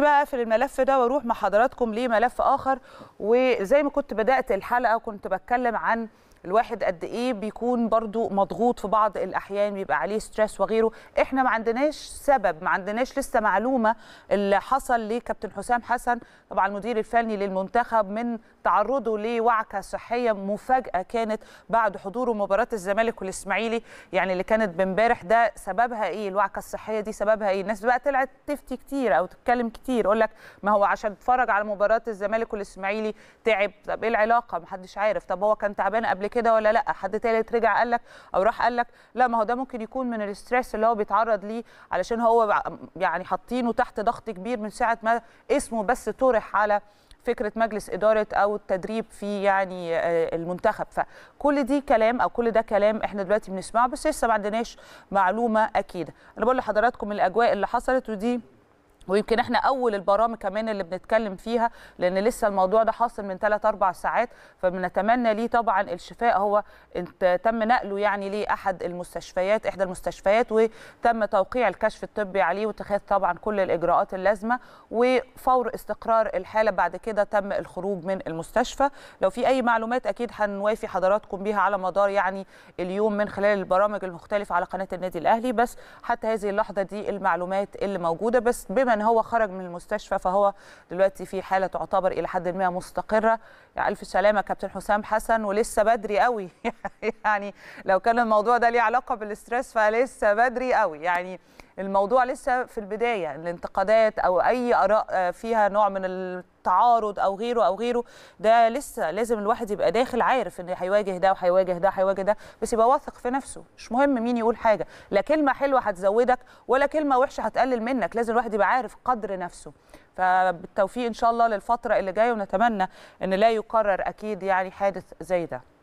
سيبني بقى في الملف ده واروح مع حضراتكم لملف اخر وزي ما كنت بدات الحلقه كنت بتكلم عن الواحد قد ايه بيكون برضو مضغوط في بعض الاحيان بيبقى عليه ستريس وغيره احنا ما عندناش سبب ما عندناش لسه معلومه اللي حصل لكابتن حسام حسن طبعا المدير الفني للمنتخب من تعرضه لوعكه صحيه مفاجاه كانت بعد حضوره مباراه الزمالك والاسماعيلي يعني اللي كانت بامبارح ده سببها ايه الوعكه الصحيه دي سببها ايه الناس بقى طلعت تفتي كتير او تتكلم كتير يقول لك ما هو عشان اتفرج على مباراه الزمالك والاسماعيلي تعب طب ايه العلاقه محدش عارف طب هو كان تعبان قبل كده ولا لا حد تالت رجع قال لك او راح قال لك لا ما هو ده ممكن يكون من الاستريس اللي هو بيتعرض ليه علشان هو يعني حاطينه تحت ضغط كبير من ساعه ما اسمه بس طرح على فكره مجلس اداره او التدريب في يعني آه، المنتخب فكل دي كلام او كل ده كلام احنا دلوقتي بنسمعه بس لسه ما عندناش معلومه اكيده انا بقول لحضراتكم الاجواء اللي حصلت ودي ويمكن احنا اول البرامج كمان اللي بنتكلم فيها لان لسه الموضوع ده حاصل من 3 4 ساعات فبنتمنى ليه طبعا الشفاء هو انت تم نقله يعني لاحد المستشفيات احدى المستشفيات وتم توقيع الكشف الطبي عليه واتخاذ طبعا كل الاجراءات اللازمه وفور استقرار الحاله بعد كده تم الخروج من المستشفى لو في اي معلومات اكيد هنوافي حضراتكم بيها على مدار يعني اليوم من خلال البرامج المختلفه على قناه النادي الاهلي بس حتى هذه اللحظه دي المعلومات اللي موجوده بس بما يعني هو خرج من المستشفى فهو دلوقتي في حاله تعتبر الى حد ما مستقره يعني الف سلامه كابتن حسام حسن ولسه بدري قوي يعني لو كان الموضوع ده ليه علاقه بالاسترس فلسه بدري قوي يعني الموضوع لسه في البدايه الانتقادات او اي اراء آه، فيها نوع من التعارض او غيره او غيره ده لسه لازم الواحد يبقى داخل عارف ان هيواجه ده وهيواجه ده وهيواجه ده بس يبقى واثق في نفسه مش مهم مين يقول حاجه لا كلمه حلوه هتزودك ولا كلمه وحشه هتقلل منك لازم الواحد يبقى عارف قدر نفسه فبالتوفيق ان شاء الله للفتره اللي جايه ونتمنى ان لا يقرر اكيد يعني حادث زي ده